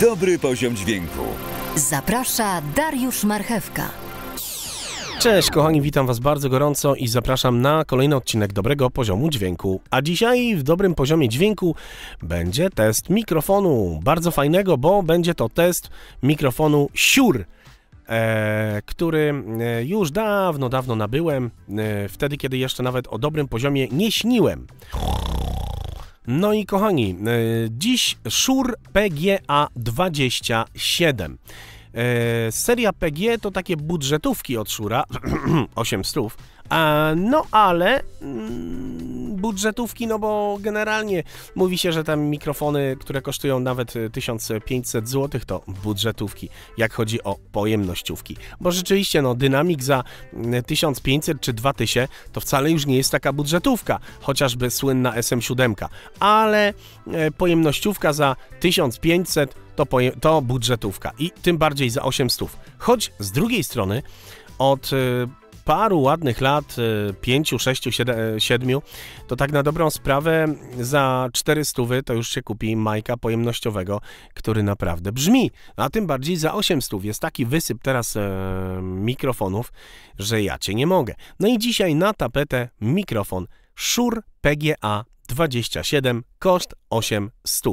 Dobry poziom dźwięku. Zaprasza Dariusz Marchewka. Cześć kochani, witam Was bardzo gorąco i zapraszam na kolejny odcinek Dobrego Poziomu Dźwięku. A dzisiaj w Dobrym Poziomie Dźwięku będzie test mikrofonu. Bardzo fajnego, bo będzie to test mikrofonu Siur, e, który e, już dawno, dawno nabyłem, e, wtedy kiedy jeszcze nawet o dobrym poziomie nie śniłem. No i kochani, e, dziś Szur PGA 27. E, seria PG to takie budżetówki od Shura, 8 e, no ale mm, budżetówki, no bo generalnie mówi się, że tam mikrofony, które kosztują nawet 1500 y, zł, to budżetówki, jak chodzi o pojemnościówki. Bo rzeczywiście, no, dynamik za 1500 y, czy 2000 to wcale już nie jest taka budżetówka, chociażby słynna SM7, ale e, pojemnościówka za 1500 to, to budżetówka i tym bardziej za 800. Choć z drugiej strony od y, paru ładnych lat, 5, 6, 7, to tak na dobrą sprawę za 400 to już się kupi majka pojemnościowego, który naprawdę brzmi. A tym bardziej za 800 jest taki wysyp teraz e, mikrofonów, że ja cię nie mogę. No i dzisiaj na tapetę mikrofon Shure PGA 27, koszt 800.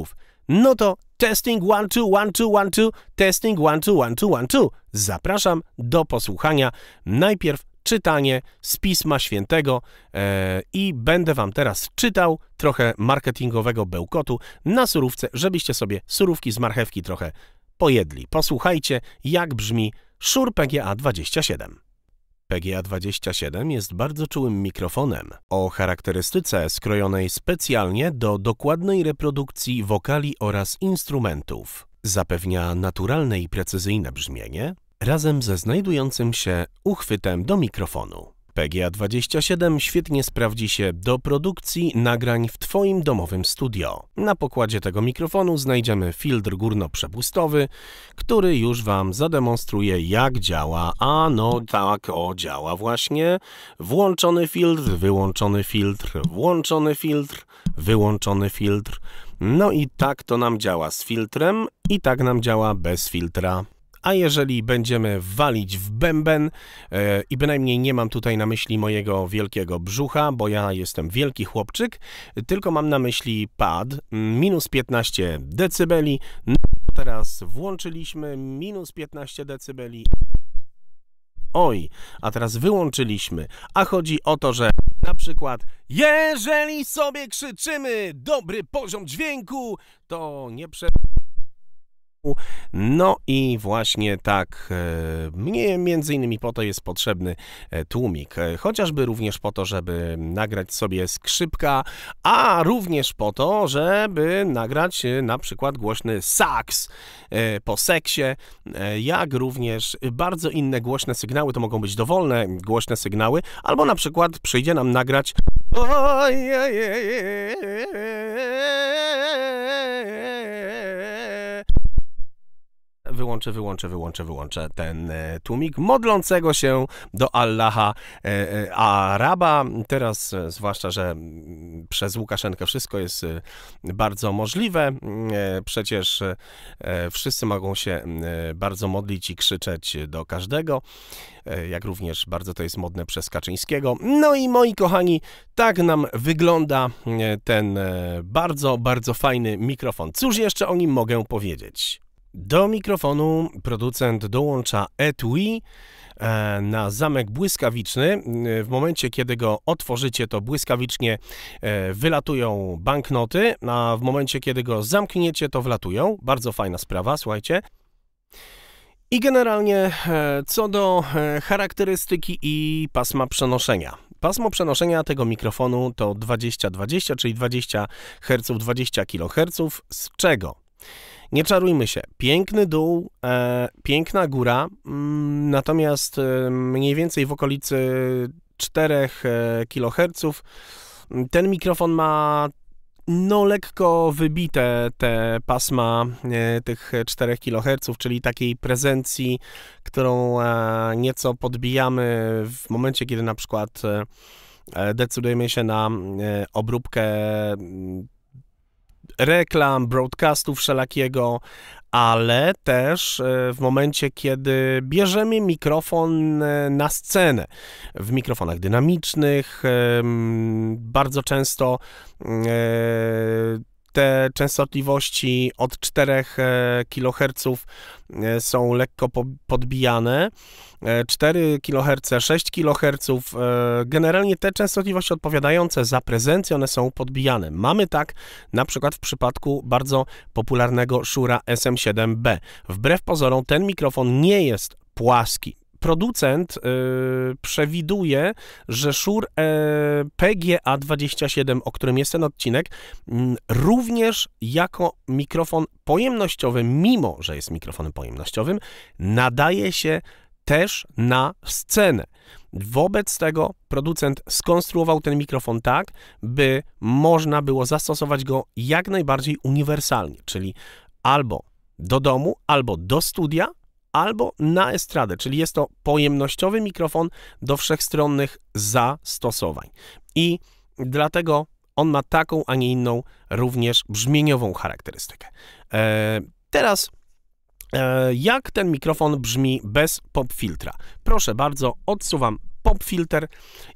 No to testing 1, 2, 1, 2, 1, 2, testing 1, 2, 1, 2, 1, 2. Zapraszam do posłuchania najpierw czytanie z Pisma Świętego e, i będę Wam teraz czytał trochę marketingowego bełkotu na surówce, żebyście sobie surówki z marchewki trochę pojedli. Posłuchajcie, jak brzmi szur PGA 27. PGA 27 jest bardzo czułym mikrofonem o charakterystyce skrojonej specjalnie do dokładnej reprodukcji wokali oraz instrumentów. Zapewnia naturalne i precyzyjne brzmienie, razem ze znajdującym się uchwytem do mikrofonu. PGA 27 świetnie sprawdzi się do produkcji nagrań w Twoim domowym studio. Na pokładzie tego mikrofonu znajdziemy filtr górno-przepustowy, który już Wam zademonstruje jak działa. A no tak, o działa właśnie. Włączony filtr, wyłączony filtr, włączony filtr, wyłączony filtr. No i tak to nam działa z filtrem i tak nam działa bez filtra a jeżeli będziemy walić w bęben e, i bynajmniej nie mam tutaj na myśli mojego wielkiego brzucha, bo ja jestem wielki chłopczyk, tylko mam na myśli pad minus 15 decybeli. No, teraz włączyliśmy minus 15 decybeli. Oj, a teraz wyłączyliśmy. A chodzi o to, że na przykład, jeżeli sobie krzyczymy dobry poziom dźwięku, to nie przepraszam no i właśnie tak, e, mnie między innymi po to jest potrzebny e, tłumik, e, chociażby również po to, żeby nagrać sobie skrzypka, a również po to, żeby nagrać na przykład głośny saks po seksie, jak również bardzo inne głośne sygnały, to mogą być dowolne głośne sygnały, albo na przykład przyjdzie nam nagrać wyłączę, wyłączę, wyłączę, wyłączę ten e, tłumik modlącego się do Allaha e, e, Araba. Teraz, zwłaszcza, że mm, przez Łukaszenkę wszystko jest bardzo możliwe. Mm, przecież wszyscy mogą się mm, bardzo modlić i krzyczeć do każdego, jak również bardzo to jest modne przez Kaczyńskiego. No i moi kochani, tak nam wygląda ten bardzo, bardzo fajny mikrofon. Cóż jeszcze o nim mogę powiedzieć? Do mikrofonu producent dołącza etui e, na zamek błyskawiczny. E, w momencie, kiedy go otworzycie, to błyskawicznie e, wylatują banknoty, a w momencie, kiedy go zamkniecie, to wlatują. Bardzo fajna sprawa, słuchajcie. I generalnie co do charakterystyki i pasma przenoszenia. Pasmo przenoszenia tego mikrofonu to 20-20, czyli 20 Hz, 20 kHz, z czego nie czarujmy się, piękny dół, e, piękna góra, mm, natomiast e, mniej więcej w okolicy 4 e, kHz mm, ten mikrofon ma no lekko wybite te pasma e, tych 4 kHz, czyli takiej prezencji, którą e, nieco podbijamy w momencie, kiedy na przykład e, decydujemy się na e, obróbkę mm, reklam, broadcastu wszelakiego, ale też e, w momencie, kiedy bierzemy mikrofon e, na scenę, w mikrofonach dynamicznych, bardzo często mm, e, te częstotliwości od 4 e, kHz e, są lekko podbijane. 4 kHz, 6 kHz. Generalnie te częstotliwości odpowiadające za prezencję, one są podbijane. Mamy tak na przykład w przypadku bardzo popularnego Shura SM7B. Wbrew pozorom ten mikrofon nie jest płaski producent y, przewiduje, że szur e, PGA27, o którym jest ten odcinek, mm, również jako mikrofon pojemnościowy, mimo że jest mikrofonem pojemnościowym, nadaje się też na scenę. Wobec tego producent skonstruował ten mikrofon tak, by można było zastosować go jak najbardziej uniwersalnie, czyli albo do domu, albo do studia, albo na estradę, czyli jest to pojemnościowy mikrofon do wszechstronnych zastosowań. I dlatego on ma taką, a nie inną również brzmieniową charakterystykę. E, teraz e, jak ten mikrofon brzmi bez pop filtra. Proszę bardzo, odsuwam popfilter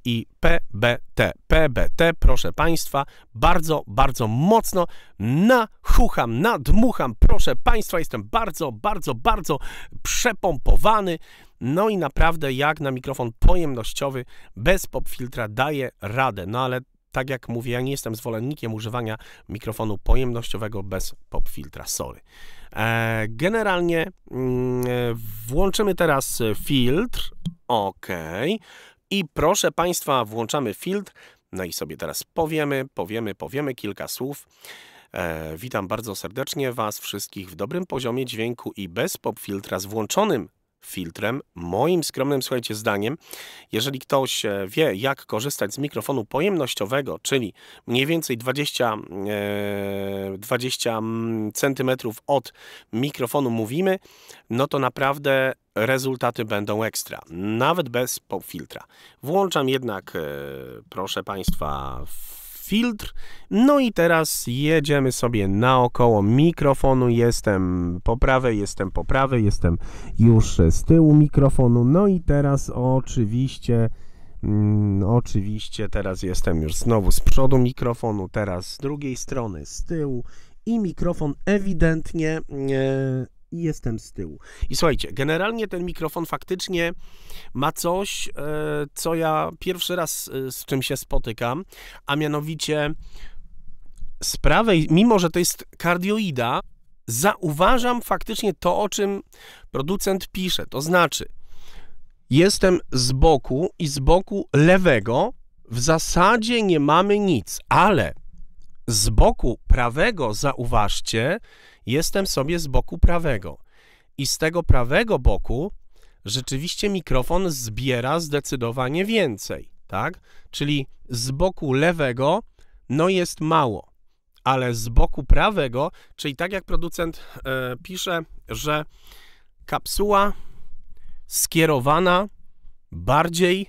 i PBT. PBT, proszę Państwa, bardzo, bardzo mocno nachucham, nadmucham, proszę Państwa, jestem bardzo, bardzo, bardzo przepompowany. No i naprawdę jak na mikrofon pojemnościowy bez popfiltra daje radę. No ale tak jak mówię, ja nie jestem zwolennikiem używania mikrofonu pojemnościowego bez popfiltra, sorry. E, generalnie mm, e, włączymy teraz e, filtr OK. I proszę Państwa, włączamy filtr. No i sobie teraz powiemy, powiemy, powiemy kilka słów. E, witam bardzo serdecznie Was wszystkich w dobrym poziomie dźwięku i bez popfiltra z włączonym filtrem. Moim skromnym, słuchajcie, zdaniem, jeżeli ktoś e, wie, jak korzystać z mikrofonu pojemnościowego, czyli mniej więcej 20, 20 cm od mikrofonu mówimy, no to naprawdę rezultaty będą ekstra, nawet bez filtra. Włączam jednak, e, proszę Państwa, filtr. No i teraz jedziemy sobie naokoło mikrofonu. Jestem po prawej, jestem po prawej, jestem już z tyłu mikrofonu. No i teraz oczywiście. Mm, oczywiście teraz jestem już znowu z przodu mikrofonu, teraz z drugiej strony, z tyłu i mikrofon ewidentnie e, i jestem z tyłu. I słuchajcie, generalnie ten mikrofon faktycznie ma coś, e, co ja pierwszy raz e, z czym się spotykam, a mianowicie z prawej, mimo że to jest kardioida, zauważam faktycznie to, o czym producent pisze. To znaczy, jestem z boku i z boku lewego w zasadzie nie mamy nic, ale z boku prawego, zauważcie, jestem sobie z boku prawego. I z tego prawego boku rzeczywiście mikrofon zbiera zdecydowanie więcej, tak? Czyli z boku lewego no jest mało, ale z boku prawego, czyli tak jak producent e, pisze, że kapsuła skierowana bardziej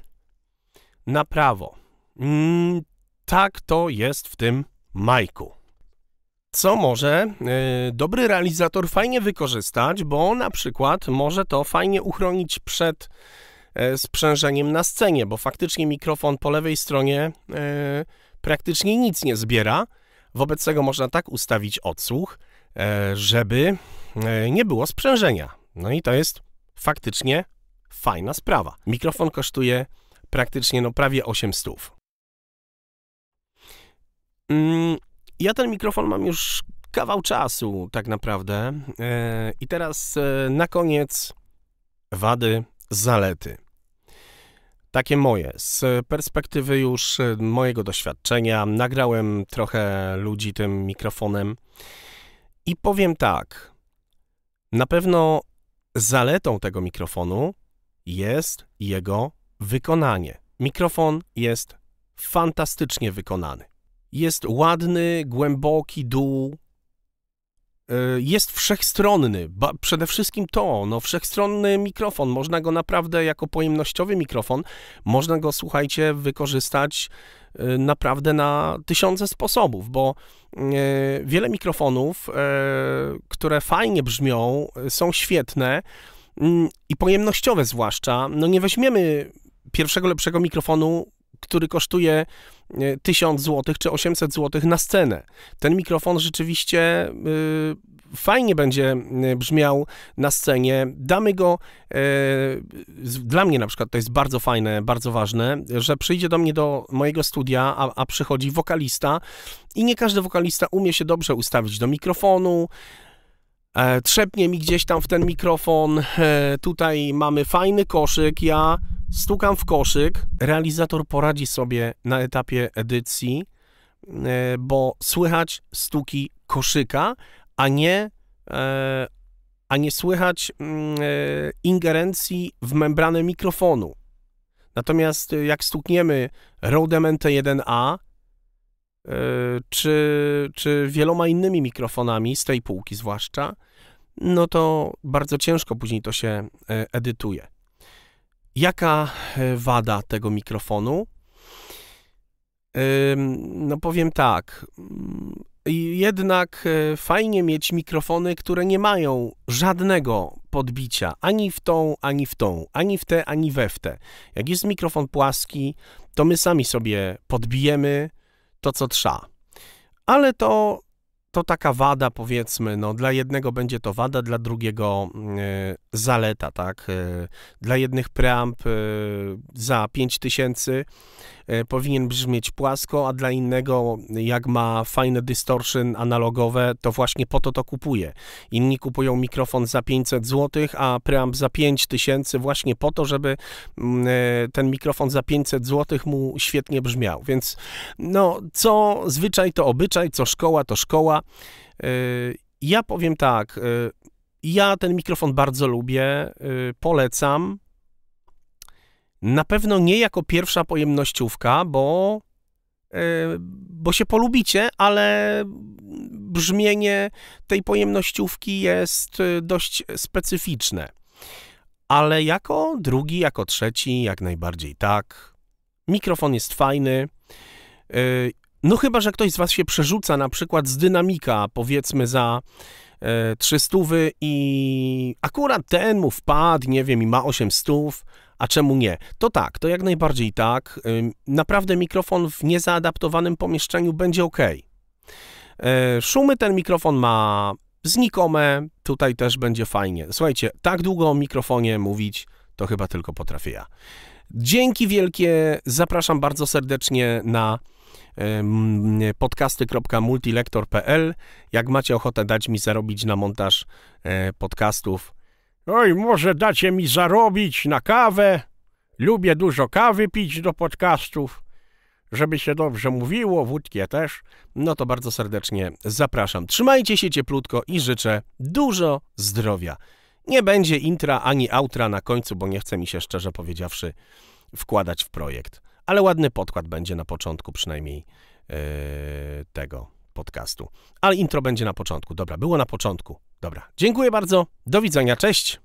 na prawo. Mm, tak to jest w tym majku co może e, dobry realizator fajnie wykorzystać, bo na przykład może to fajnie uchronić przed e, sprzężeniem na scenie, bo faktycznie mikrofon po lewej stronie e, praktycznie nic nie zbiera. Wobec tego można tak ustawić odsłuch, żeby nie było sprzężenia. No i to jest faktycznie fajna sprawa. Mikrofon kosztuje praktycznie no prawie 800. Ja ten mikrofon mam już kawał czasu, tak naprawdę. E, I teraz e, na koniec wady, zalety. Takie moje. Z perspektywy już e, mojego doświadczenia, nagrałem trochę ludzi tym mikrofonem i powiem tak. Na pewno zaletą tego mikrofonu jest jego wykonanie. Mikrofon jest fantastycznie wykonany. Jest ładny, głęboki dół. E, jest wszechstronny, przede wszystkim to, no wszechstronny mikrofon, można go naprawdę jako pojemnościowy mikrofon, można go, słuchajcie, wykorzystać e, naprawdę na tysiące sposobów, bo e, wiele mikrofonów, które fajnie brzmią, są świetne mm, i pojemnościowe zwłaszcza, no nie weźmiemy pierwszego lepszego mikrofonu który kosztuje 1000 e, zł czy 800 zł na scenę. Ten mikrofon rzeczywiście e, fajnie będzie e, brzmiał na scenie. Damy go, dla mnie na przykład to jest bardzo fajne, bardzo ważne, że przyjdzie do mnie do mojego studia, a, a przychodzi wokalista i nie każdy wokalista umie się dobrze ustawić do mikrofonu, E, trzepnie mi gdzieś tam w ten mikrofon. E, tutaj mamy fajny koszyk, ja stukam w koszyk. Realizator poradzi sobie na etapie edycji, e, bo słychać stuki koszyka, a nie, a nie słychać mm, ingerencji w membranę mikrofonu. Natomiast jak stukniemy Rode NT1A, Yy, czy, czy wieloma innymi mikrofonami, z tej półki zwłaszcza, no to bardzo ciężko później to się e, edytuje. Jaka e, wada tego mikrofonu? No powiem tak. Mm, jednak e, fajnie mieć mikrofony, które nie mają żadnego podbicia ani w tą, ani w tą, ani w tę, ani we w tę. Jak jest mikrofon płaski, to my sami sobie podbijemy, to, co trza. Ale to, to taka wada, powiedzmy, no, dla jednego będzie to wada, dla drugiego y, zaleta, tak? Y, dla jednych preamp y, za 5000, E, powinien brzmieć płasko, a dla innego, jak ma fajne distortion analogowe, to właśnie po to to kupuje. Inni kupują mikrofon za 500 zł, a preamp za 5000 właśnie po to, żeby mm, e, ten mikrofon za 500 zł mu świetnie brzmiał. Więc no, co zwyczaj to obyczaj, co szkoła to szkoła. E, ja powiem tak, ja ten mikrofon bardzo lubię, polecam. Na pewno nie jako pierwsza pojemnościówka, bo, e, bo się polubicie, ale brzmienie tej pojemnościówki jest e, dość specyficzne. Ale jako drugi, jako trzeci, jak najbardziej tak. Mikrofon jest fajny. E, no chyba, że ktoś z Was się przerzuca na przykład z dynamika, powiedzmy za trzy stówy i akurat ten mu wpadł, nie wiem, i ma osiem stów, a czemu nie? To tak, to jak najbardziej tak. Naprawdę mikrofon w niezaadaptowanym pomieszczeniu będzie ok. E, szumy ten mikrofon ma znikome, tutaj też będzie fajnie. Słuchajcie, tak długo o mikrofonie mówić to chyba tylko potrafię ja. Dzięki wielkie, zapraszam bardzo serdecznie na podcasty.multilektor.pl. Jak macie ochotę dać mi zarobić na montaż e, podcastów, Oj, może dacie mi zarobić na kawę. Lubię dużo kawy pić do podcastów żeby się dobrze mówiło, wódkie też, no to bardzo serdecznie zapraszam. Trzymajcie się cieplutko i życzę dużo zdrowia. Nie będzie intra ani outra na końcu, bo nie chce mi się szczerze powiedziawszy wkładać w projekt. Ale ładny podkład będzie na początku przynajmniej yy, tego podcastu. Ale intro będzie na początku. Dobra, było na początku. Dobra, dziękuję bardzo, do widzenia, cześć!